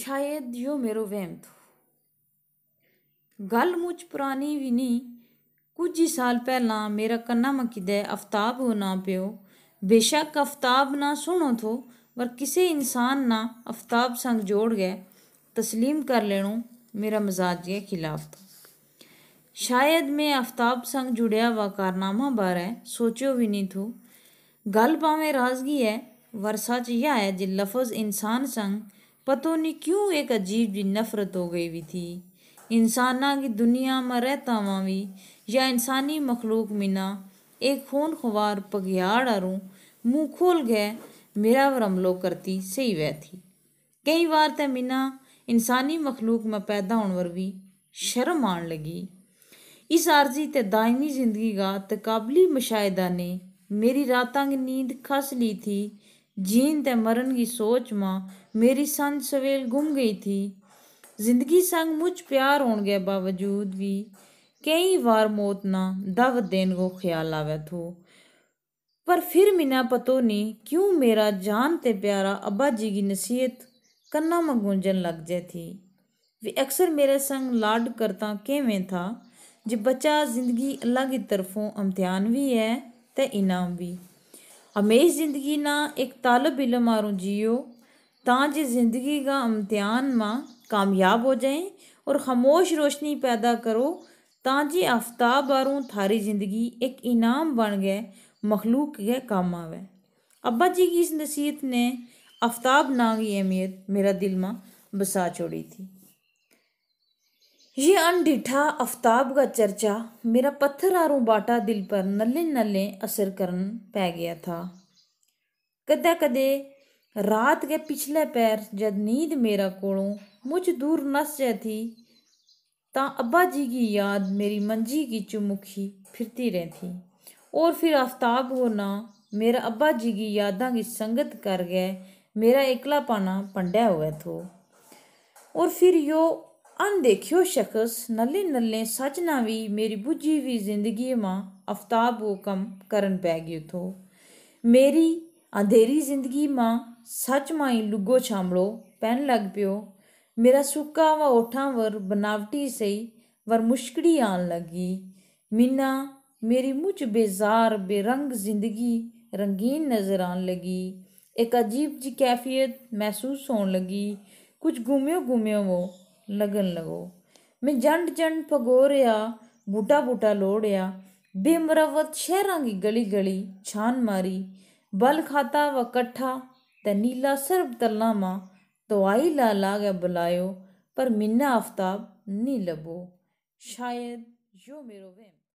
शायद यो मेरो वहम थो गल मुझ पुरानी भी नहीं कुछ ही साल पहला मेरा कन्ना मकिद आफ्ताब हो ना प्यो बेशक आफ्ताब ना सुनो थो पर किसी इंसान ना अफताब संग जोड़ गए तस्लीम कर लेणो मेरा मजाज के खिलाफ था शायद मैं आफ्ताब संग जुड़िया व कारनामा बारे सोचो भी नहीं थो गल पावे राजगी है वर्षा च यह है जे लफज इंसान संग पता नहीं क्यों एक अजीब जी नफरत हो गई हुई थी इंसाना की दुनिया में रहता हुआ भी या इंसानी मखलूक मिना एक खून खवार पगयाड़ आरू मुँह खोल गए मेरा वरमलो करती सही वह थी कई बार तो मिना इंसानी मखलूक में पैदा होने पर भी शर्म आन लगी इस आरजी ते दायमी जिंदगी का तकबली मुशाहिदा ने मेरी रातों की नींद खस ली थी जीन ते मरण की सोच में मेरी संज सवेल गुम गई थी जिंदगी संग मुझ प्यार होने ਗਿਆ ਬਾਵਜੂਦ ਵੀ ਕਈ ਵਾਰ ਮੌਤ ਨਾ ਦਵ ਦੇਨ ਕੋ ਖਿਆਲ ਆਵੇ ਥੋ पर फिर मिना पतो नहीं क्यों मेरा जान ते प्यारा अब्बा जी की नसीहत कन्ना में गूंजन लग जाए थी वे अक्सर मेरे संग लाड करता केवें था जे बच्चा जिंदगी अलग की तरफों इम्तिहान भी है ते इनाम भी અમે જિંદગી ના એક તલબ ઇલમારું જીઓ તાજી જિંદગી કા અમતીાન માં कामयाब હો જાયે ઓર ખમોશ રોશની પાયદા કરો તાજી आफताब બારું થારી જિંદગી એક ઇનામ બન ગયે મખલૂક ગય કામાવે અब्बाજી કીસ નસીત ને आफताब ના ગીયે અમિત મેરા દિલ માં બસા છોડી થી ये अनडिठा अफताब का चर्चा मेरा पत्थर आरू बाटा दिल पर नल्ले नल्ले असर करन पै गया था कद कदे रात के पिछले पैर जब नींद मेरा को मुझ दूर नस जाए थी ता अब्बा जी की याद मेरी मंजी की चुमुखी फिरती रहती और फिर आफ्ताब वो ना मेरा अब्बा जी की यादा की संगत कर गए मेरा एकला पाना पंडा हुआ थो और फिर यो अनदेखियो शख्स नल्ले नल्ले सच ना भी मेरी बुझी हुई ज़िंदगी मां आफ्ताब वो कम करन पै गयो थो मेरी अंधेरी ज़िंदगी मां सच मां ई लुगो छामड़ो पैन लग पियो मेरा सुक्का व ओठां वर बनावटी सही वर मुश्कड़ी आन लगी मीना मेरी मुझ बेजार बेरंग ज़िंदगी रंगीन नज़र आन लगी एक अजीब जी कैफियत महसूस होने लगी कुछ घूमियो घूमियो वो ਲਗਨ ਲਗੋ ਮੈਂ ਜੰਡ ਜੰਡ ਪਗੋਰਿਆ ਬੂਟਾ ਬੂਟਾ ਲੋੜਿਆ ਬਿਮਰਵਤ ਸ਼ਹਿਰਾਂ ਦੀ ਗਲੀ ਗਲੀ ਛਾਨ ਮਾਰੀ ਬਲ ਖਾਤਾ ਵ ਇਕੱਠਾ ਤੇ ਨੀਲਾ ਸਰਬ ਮਾ ਤਵਾਈ ਲਾ ਲਾ ਗਿਆ ਬੁਲਾਇਓ ਪਰ ਮਿੰਨਾ ਆਫਤਾਬ ਨਹੀਂ ਲਬੋ ਸ਼ਾਇਦ ਜੋ ਮੇਰੋ ਵੇ